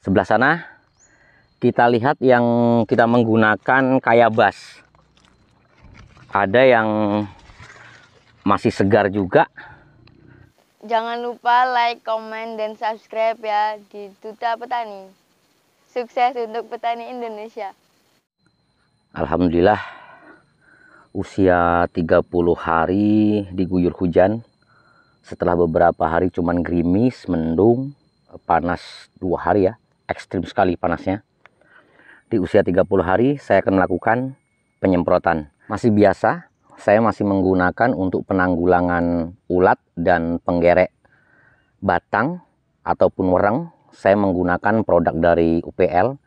sebelah sana kita lihat yang kita menggunakan kayak bas ada yang masih segar juga jangan lupa like, comment, dan subscribe ya di Duta Petani sukses untuk petani Indonesia Alhamdulillah usia 30 hari diguyur hujan setelah beberapa hari cuman gerimis, mendung, panas dua hari ya ekstrim sekali panasnya. Di usia 30 hari saya akan melakukan penyemprotan. Masih biasa, saya masih menggunakan untuk penanggulangan ulat dan penggerek batang ataupun wereng. Saya menggunakan produk dari UPL.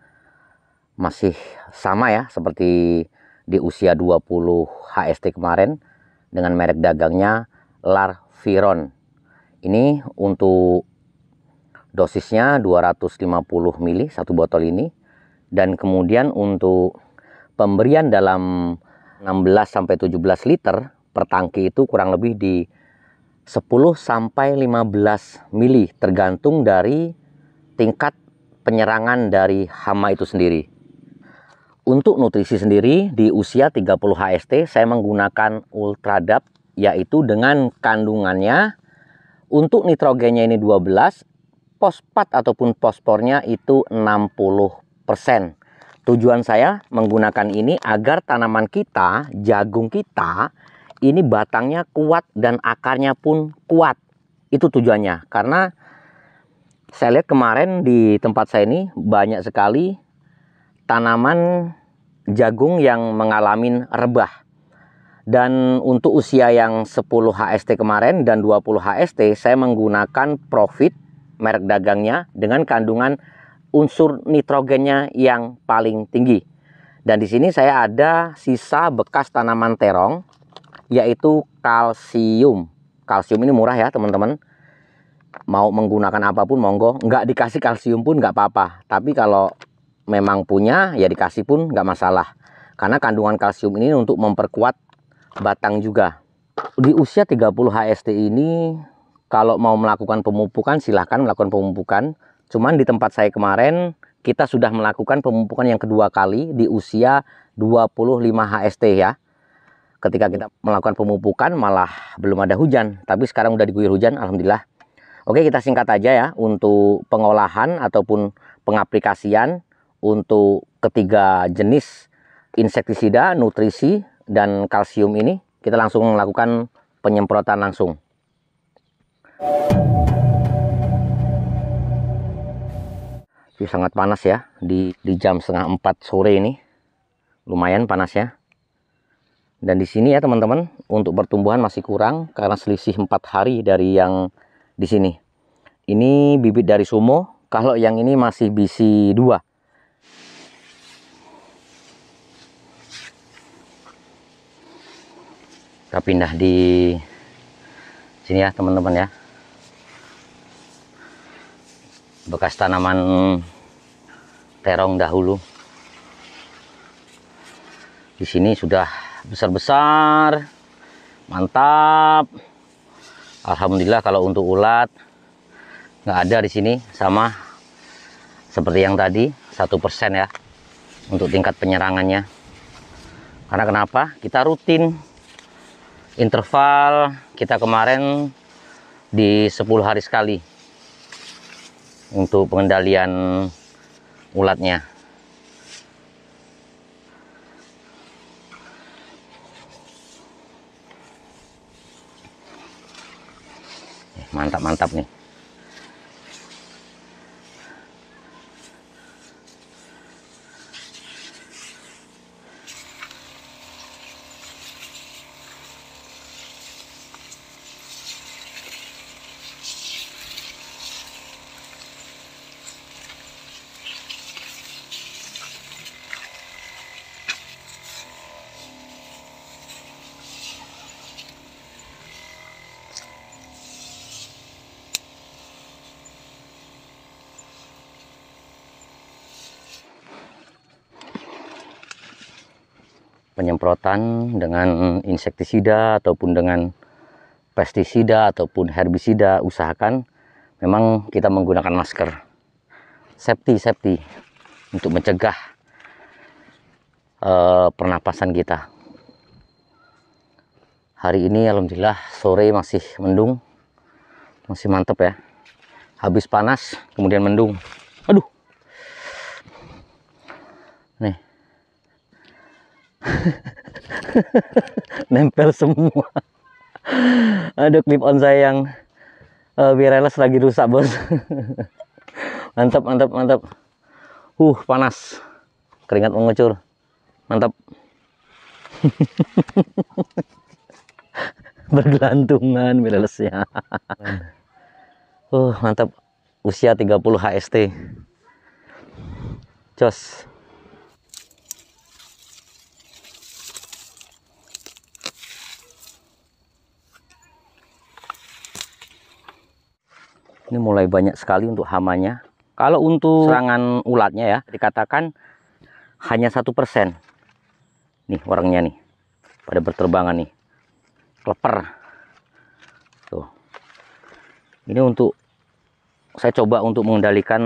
Masih sama ya seperti di usia 20 HST kemarin dengan merek dagangnya Larviron. Ini untuk Dosisnya 250 ml satu botol ini dan kemudian untuk pemberian dalam 16 sampai 17 liter per tangki itu kurang lebih di 10 sampai 15 mili tergantung dari tingkat penyerangan dari hama itu sendiri. Untuk nutrisi sendiri di usia 30 HST saya menggunakan Ultradap yaitu dengan kandungannya untuk nitrogennya ini 12, pospat ataupun pospornya itu 60%. Tujuan saya menggunakan ini agar tanaman kita, jagung kita, ini batangnya kuat dan akarnya pun kuat. Itu tujuannya. Karena saya lihat kemarin di tempat saya ini banyak sekali tanaman jagung yang mengalami rebah. Dan untuk usia yang 10 HST kemarin dan 20 HST, saya menggunakan Profit merek dagangnya dengan kandungan unsur nitrogennya yang paling tinggi. Dan di sini saya ada sisa bekas tanaman terong yaitu kalsium. Kalsium ini murah ya teman-teman. Mau menggunakan apapun monggo, nggak dikasih kalsium pun nggak apa-apa. Tapi kalau memang punya ya dikasih pun nggak masalah. Karena kandungan kalsium ini untuk memperkuat batang juga. Di usia 30 HST ini kalau mau melakukan pemupukan silahkan melakukan pemupukan. Cuman di tempat saya kemarin kita sudah melakukan pemupukan yang kedua kali di usia 25 HST ya. Ketika kita melakukan pemupukan malah belum ada hujan, tapi sekarang udah diguyur hujan alhamdulillah. Oke, kita singkat aja ya untuk pengolahan ataupun pengaplikasian untuk ketiga jenis insektisida, nutrisi dan kalsium ini kita langsung melakukan penyemprotan langsung. Ini sangat panas ya di, di jam setengah empat sore ini. Lumayan panas ya. Dan di sini ya teman-teman untuk pertumbuhan masih kurang karena selisih empat hari dari yang di sini. Ini bibit dari sumo. Kalau yang ini masih bisi 2. Kita pindah di sini ya teman-teman ya bekas tanaman terong dahulu di sini sudah besar-besar mantap Alhamdulillah kalau untuk ulat nggak ada di sini sama seperti yang tadi satu persen ya untuk tingkat penyerangannya karena kenapa kita rutin interval kita kemarin di 10 hari sekali untuk pengendalian ulatnya mantap-mantap nih penyemprotan dengan insektisida ataupun dengan pestisida ataupun herbisida usahakan memang kita menggunakan masker safety safety untuk mencegah e, pernapasan kita hari ini alhamdulillah sore masih mendung masih mantep ya habis panas kemudian mendung aduh nih nempel semua aduh clip on saya yang uh, wireless lagi rusak bos mantap mantap mantap uh panas keringat mengucur mantap bergelantungan wirelessnya uh mantap usia 30 HST jos Ini mulai banyak sekali untuk hamanya. Kalau untuk serangan ulatnya ya, dikatakan hanya satu persen. Nih orangnya nih, pada berterbangan nih. Kleper. Tuh. Ini untuk saya coba untuk mengendalikan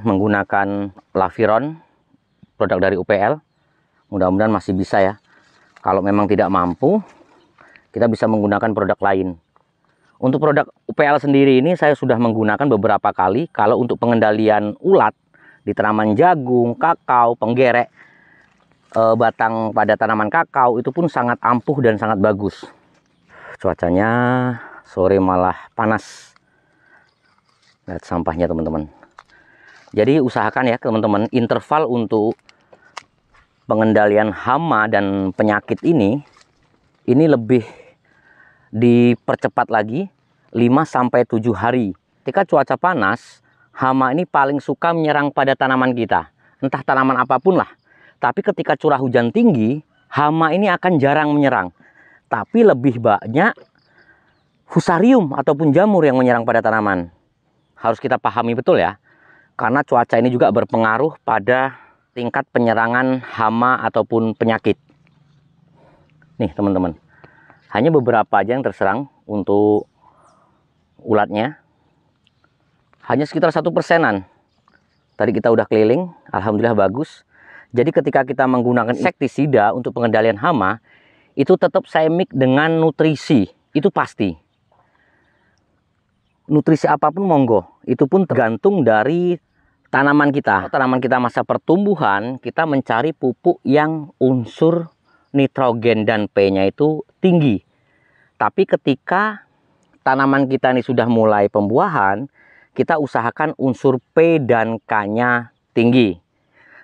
menggunakan Laviron produk dari UPL. Mudah-mudahan masih bisa ya. Kalau memang tidak mampu, kita bisa menggunakan produk lain. Untuk produk UPL sendiri ini saya sudah menggunakan beberapa kali. Kalau untuk pengendalian ulat di tanaman jagung, kakao, penggerek, eh, batang pada tanaman kakao itu pun sangat ampuh dan sangat bagus. Cuacanya sore malah panas. Lihat sampahnya teman-teman. Jadi usahakan ya teman-teman interval untuk pengendalian hama dan penyakit ini ini lebih dipercepat lagi 5 sampai 7 hari. Ketika cuaca panas, hama ini paling suka menyerang pada tanaman kita, entah tanaman apapun lah. Tapi ketika curah hujan tinggi, hama ini akan jarang menyerang. Tapi lebih banyak fusarium ataupun jamur yang menyerang pada tanaman. Harus kita pahami betul ya. Karena cuaca ini juga berpengaruh pada tingkat penyerangan hama ataupun penyakit. Nih teman-teman hanya beberapa aja yang terserang untuk ulatnya hanya sekitar satu persenan tadi kita udah keliling Alhamdulillah bagus jadi ketika kita menggunakan insektisida untuk pengendalian hama itu tetap semik dengan nutrisi itu pasti nutrisi apapun monggo itu pun tergantung dari tanaman kita oh, tanaman kita masa pertumbuhan kita mencari pupuk yang unsur nitrogen dan P nya itu tinggi tapi ketika tanaman kita ini sudah mulai pembuahan, kita usahakan unsur P dan K-nya tinggi.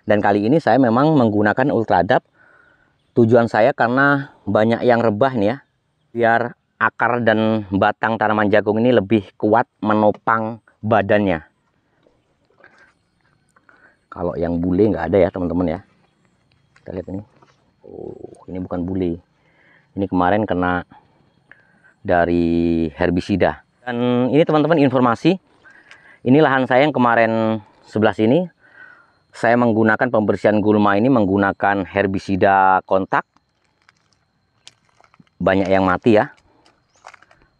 Dan kali ini saya memang menggunakan ultradap. Tujuan saya karena banyak yang rebah nih ya. Biar akar dan batang tanaman jagung ini lebih kuat menopang badannya. Kalau yang bule nggak ada ya teman-teman ya. Kita lihat ini. Oh, ini bukan bule. Ini kemarin kena dari herbisida. Dan ini teman-teman informasi, ini lahan saya yang kemarin sebelah sini, saya menggunakan pembersihan gulma ini menggunakan herbisida kontak. Banyak yang mati ya.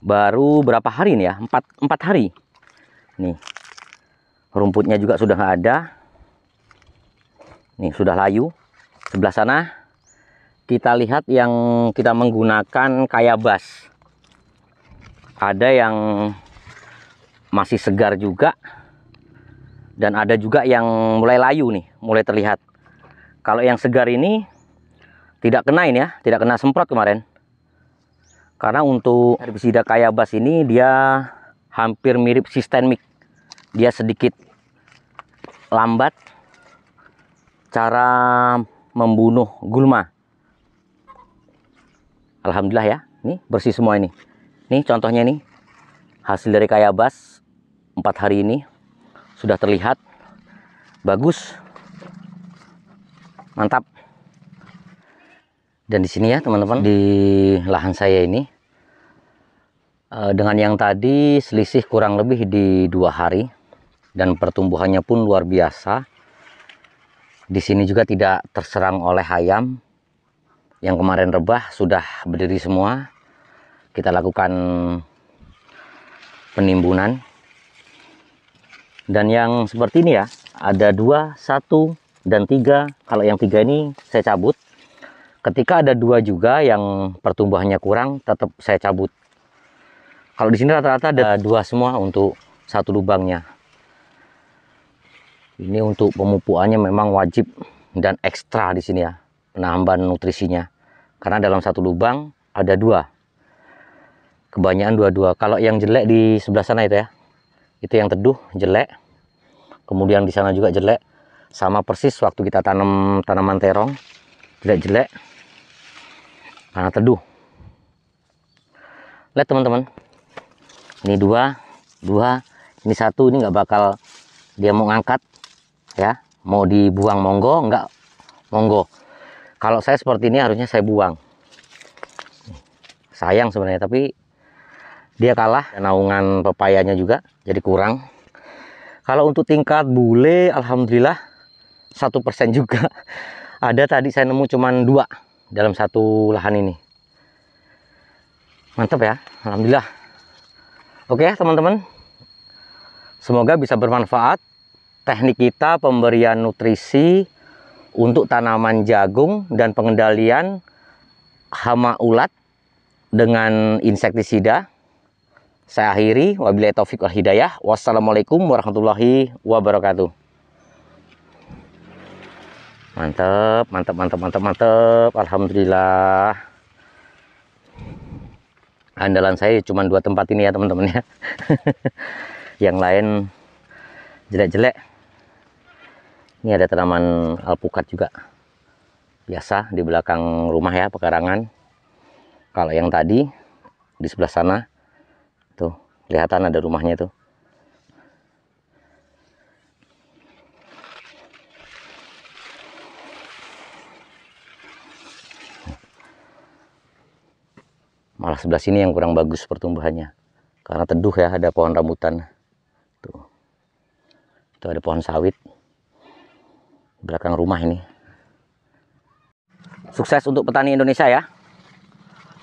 Baru berapa hari ini ya? empat 4 hari. Nih, rumputnya juga sudah nggak ada. Nih, sudah layu. Sebelah sana kita lihat yang kita menggunakan kaya bas ada yang masih segar juga dan ada juga yang mulai layu nih mulai terlihat kalau yang segar ini tidak kena ini ya tidak kena semprot kemarin karena untuk herbisida kaya bas ini dia hampir mirip sistemik dia sedikit lambat cara membunuh gulma Alhamdulillah ya ini bersih semua ini Nih contohnya nih. Hasil dari kayabas empat hari ini sudah terlihat bagus. Mantap. Dan di sini ya teman-teman di lahan saya ini eh, dengan yang tadi selisih kurang lebih di dua hari dan pertumbuhannya pun luar biasa. Di sini juga tidak terserang oleh ayam yang kemarin rebah sudah berdiri semua kita lakukan penimbunan dan yang seperti ini ya ada dua satu dan tiga kalau yang tiga ini saya cabut ketika ada dua juga yang pertumbuhannya kurang tetap saya cabut kalau di sini rata-rata ada dua semua untuk satu lubangnya ini untuk pemupuannya memang wajib dan ekstra di sini ya penambahan nutrisinya karena dalam satu lubang ada dua kebanyakan dua-dua kalau yang jelek di sebelah sana itu ya itu yang teduh jelek kemudian di sana juga jelek sama persis waktu kita tanam tanaman terong tidak jelek karena teduh lihat teman-teman ini dua dua ini satu ini nggak bakal dia mau ngangkat ya mau dibuang monggo nggak monggo kalau saya seperti ini harusnya saya buang sayang sebenarnya tapi dia kalah naungan pepayanya juga jadi kurang kalau untuk tingkat bule alhamdulillah satu persen juga ada tadi saya nemu cuman dua dalam satu lahan ini mantap ya alhamdulillah oke ya teman-teman semoga bisa bermanfaat teknik kita pemberian nutrisi untuk tanaman jagung dan pengendalian hama ulat dengan insektisida saya akhiri, wabillahi taufik wal hidayah. Wassalamualaikum warahmatullahi wabarakatuh. Mantap, mantap, mantap, mantap, mantap. Alhamdulillah. Andalan saya cuma dua tempat ini ya teman-teman ya. Yang lain jelek-jelek. Ini ada tanaman alpukat juga. Biasa di belakang rumah ya, pekarangan. Kalau yang tadi di sebelah sana Tuh, kelihatan ada rumahnya tuh. Malah sebelah sini yang kurang bagus pertumbuhannya. Karena teduh ya, ada pohon rambutan. Tuh. Itu ada pohon sawit. Belakang rumah ini. Sukses untuk petani Indonesia ya.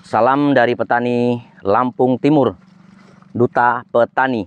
Salam dari petani Lampung Timur. Duta Petani.